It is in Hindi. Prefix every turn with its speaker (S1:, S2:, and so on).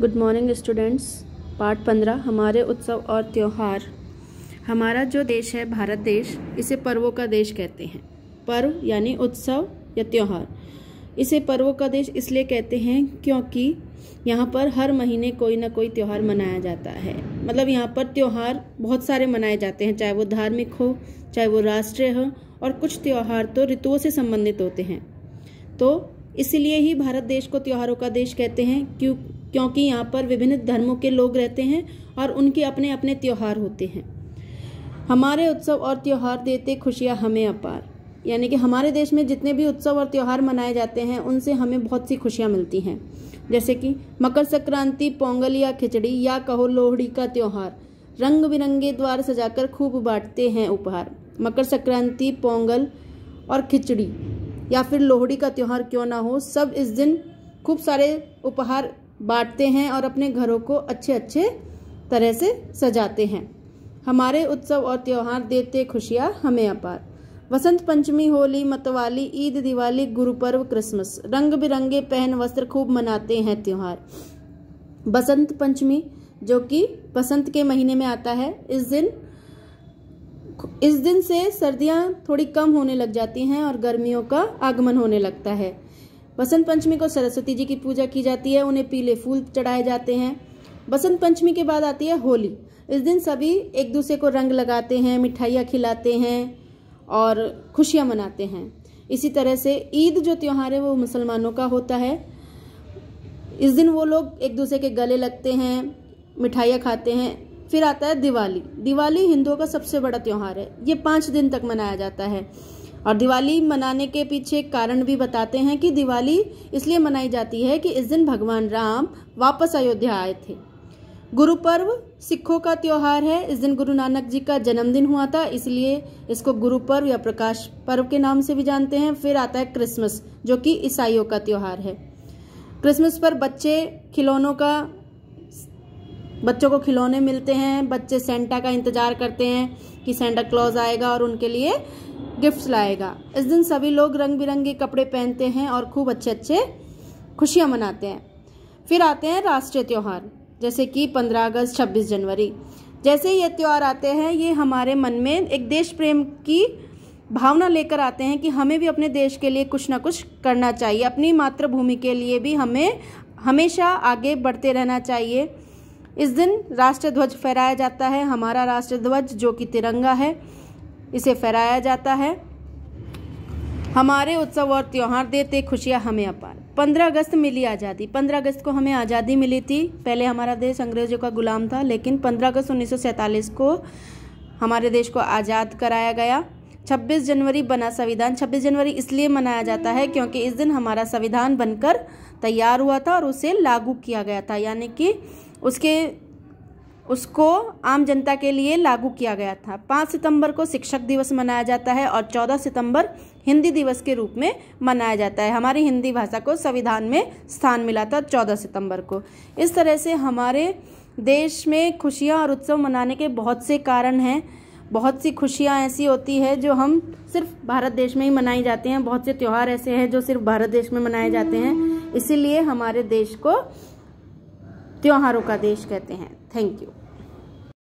S1: गुड मॉर्निंग स्टूडेंट्स पार्ट पंद्रह हमारे उत्सव और त्यौहार हमारा जो देश है भारत देश इसे पर्वों का देश कहते हैं पर्व यानी उत्सव या त्यौहार इसे पर्वों का देश इसलिए कहते हैं क्योंकि यहाँ पर हर महीने कोई ना कोई त्यौहार मनाया जाता है मतलब यहाँ पर त्यौहार बहुत सारे मनाए जाते हैं चाहे वो धार्मिक हो चाहे वो राष्ट्रीय हो और कुछ त्यौहार तो ऋतुओं से संबंधित होते हैं तो इसीलिए ही भारत देश को त्यौहारों का देश कहते हैं क्यों क्योंकि यहाँ पर विभिन्न धर्मों के लोग रहते हैं और उनके अपने अपने त्यौहार होते हैं हमारे उत्सव और त्यौहार देते खुशियाँ हमें अपार यानी कि हमारे देश में जितने भी उत्सव और त्यौहार मनाए जाते हैं उनसे हमें बहुत सी खुशियाँ मिलती हैं जैसे कि मकर संक्रांति पोंगल या खिचड़ी या कहो लोहड़ी का त्यौहार रंग बिरंगे द्वार सजाकर खूब बांटते हैं उपहार मकर संक्रांति पोंगल और खिचड़ी या फिर लोहड़ी का त्यौहार क्यों ना हो सब इस दिन खूब सारे उपहार बांटते हैं और अपने घरों को अच्छे अच्छे तरह से सजाते हैं हमारे उत्सव और त्यौहार देते खुशियाँ हमें अपार वसंत पंचमी होली मतवाली ईद दिवाली गुरु पर्व क्रिसमस रंग बिरंगे पहन वस्त्र खूब मनाते हैं त्यौहार बसंत पंचमी जो कि बसंत के महीने में आता है इस दिन इस दिन से सर्दियां थोड़ी कम होने लग जाती हैं और गर्मियों का आगमन होने लगता है बसंत पंचमी को सरस्वती जी की पूजा की जाती है उन्हें पीले फूल चढ़ाए जाते हैं बसंत पंचमी के बाद आती है होली इस दिन सभी एक दूसरे को रंग लगाते हैं मिठाइयाँ खिलाते हैं और खुशियाँ मनाते हैं इसी तरह से ईद जो त्यौहार है वो मुसलमानों का होता है इस दिन वो लोग एक दूसरे के गले लगते हैं मिठाइयाँ खाते हैं फिर आता है दिवाली दिवाली हिंदुओं का सबसे बड़ा त्यौहार है ये पाँच दिन तक मनाया जाता है और दिवाली मनाने के पीछे कारण भी बताते हैं कि दिवाली इसलिए मनाई जाती है कि इस दिन भगवान राम वापस अयोध्या आए थे गुरु पर्व सिखों का त्यौहार है इस दिन गुरु नानक जी का जन्मदिन हुआ था इसलिए इसको गुरु पर्व या प्रकाश पर्व के नाम से भी जानते हैं फिर आता है क्रिसमस जो कि ईसाइयों का त्यौहार है क्रिसमस पर बच्चे खिलौनों का बच्चों को खिलौने मिलते हैं बच्चे सेंटा का इंतज़ार करते हैं कि सेंटा क्लॉज आएगा और उनके लिए गिफ्ट्स लाएगा इस दिन सभी लोग रंग बिरंगे कपड़े पहनते हैं और खूब अच्छे अच्छे खुशियाँ मनाते हैं फिर आते हैं राष्ट्रीय त्यौहार जैसे कि पंद्रह अगस्त छब्बीस जनवरी जैसे ही ये त्यौहार आते हैं ये हमारे मन में एक देश प्रेम की भावना लेकर आते हैं कि हमें भी अपने देश के लिए कुछ ना कुछ करना चाहिए अपनी मातृभूमि के लिए भी हमें हमेशा आगे बढ़ते रहना चाहिए इस दिन राष्ट्र ध्वज फहराया जाता है हमारा राष्ट्र ध्वज जो कि तिरंगा है इसे फहराया जाता है हमारे उत्सव और त्यौहार देते खुशियाँ हमें अपार पंद्रह अगस्त मिली आज़ादी पंद्रह अगस्त को हमें आज़ादी मिली थी पहले हमारा देश अंग्रेज़ों का गुलाम था लेकिन पंद्रह अगस्त उन्नीस को हमारे देश को आज़ाद कराया गया 26 जनवरी बना संविधान 26 जनवरी इसलिए मनाया जाता है क्योंकि इस दिन हमारा संविधान बनकर तैयार हुआ था और उसे लागू किया गया था यानी कि उसके उसको आम जनता के लिए लागू किया गया था पाँच सितंबर को शिक्षक दिवस मनाया जाता है और चौदह सितंबर हिंदी दिवस के रूप में मनाया जाता है हमारी हिंदी भाषा को संविधान में स्थान मिला था चौदह सितंबर को इस तरह से हमारे देश में खुशियाँ और उत्सव मनाने के बहुत से कारण हैं बहुत सी खुशियाँ ऐसी होती है जो हम सिर्फ भारत देश में ही मनाई जाते हैं बहुत से त्यौहार ऐसे हैं जो सिर्फ भारत देश में मनाए जाते हैं इसीलिए हमारे देश को त्योहारों का देश कहते हैं थैंक यू